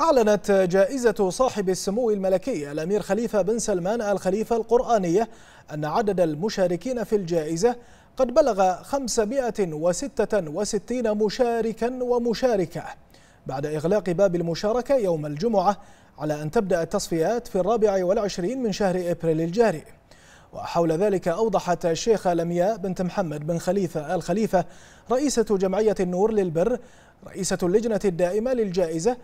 أعلنت جائزة صاحب السمو الملكي الأمير خليفة بن سلمان الخليفة القرآنية أن عدد المشاركين في الجائزة قد بلغ 566 مشاركا ومشاركة بعد إغلاق باب المشاركة يوم الجمعة على أن تبدأ التصفيات في الرابع والعشرين من شهر إبريل الجاري وحول ذلك أوضحت الشيخة لمياء بنت محمد بن خليفة الخليفة رئيسة جمعية النور للبر رئيسة اللجنة الدائمة للجائزة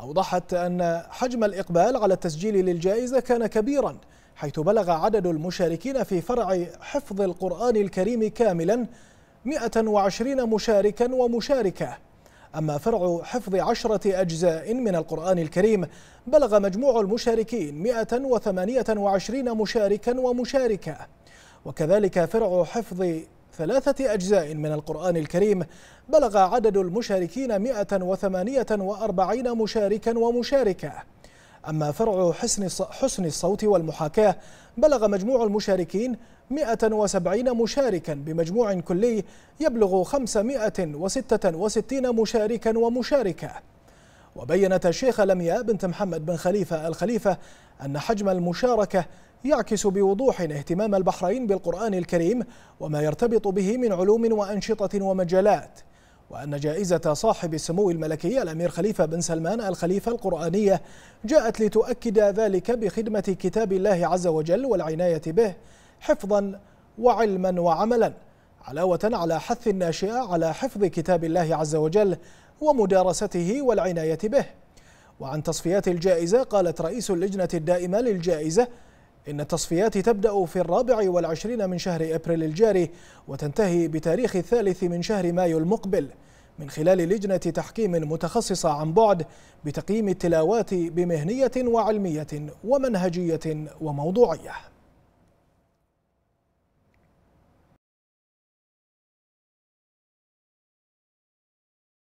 أوضحت أن حجم الإقبال على التسجيل للجائزة كان كبيرا حيث بلغ عدد المشاركين في فرع حفظ القرآن الكريم كاملا 120 مشاركا ومشاركة أما فرع حفظ عشرة أجزاء من القرآن الكريم بلغ مجموع المشاركين 128 مشاركا ومشاركة وكذلك فرع حفظ ثلاثة أجزاء من القرآن الكريم بلغ عدد المشاركين 148 مشاركا ومشاركة أما فرع حسن حسن الصوت والمحاكاة بلغ مجموع المشاركين 170 مشاركا بمجموع كلي يبلغ 566 مشاركا ومشاركة وبينت الشيخة لمياء بنت محمد بن خليفة الخليفة أن حجم المشاركة يعكس بوضوح اهتمام البحرين بالقرآن الكريم وما يرتبط به من علوم وأنشطة ومجالات وأن جائزة صاحب السمو الملكي الأمير خليفة بن سلمان الخليفة القرآنية جاءت لتؤكد ذلك بخدمة كتاب الله عز وجل والعناية به حفظا وعلما وعملا علاوة على حث الناشئة على حفظ كتاب الله عز وجل ومدارسته والعناية به وعن تصفيات الجائزة قالت رئيس اللجنة الدائمة للجائزة إن التصفيات تبدأ في الرابع والعشرين من شهر أبريل الجاري وتنتهي بتاريخ الثالث من شهر مايو المقبل من خلال لجنة تحكيم متخصصة عن بعد بتقييم التلاوات بمهنية وعلمية ومنهجية وموضوعية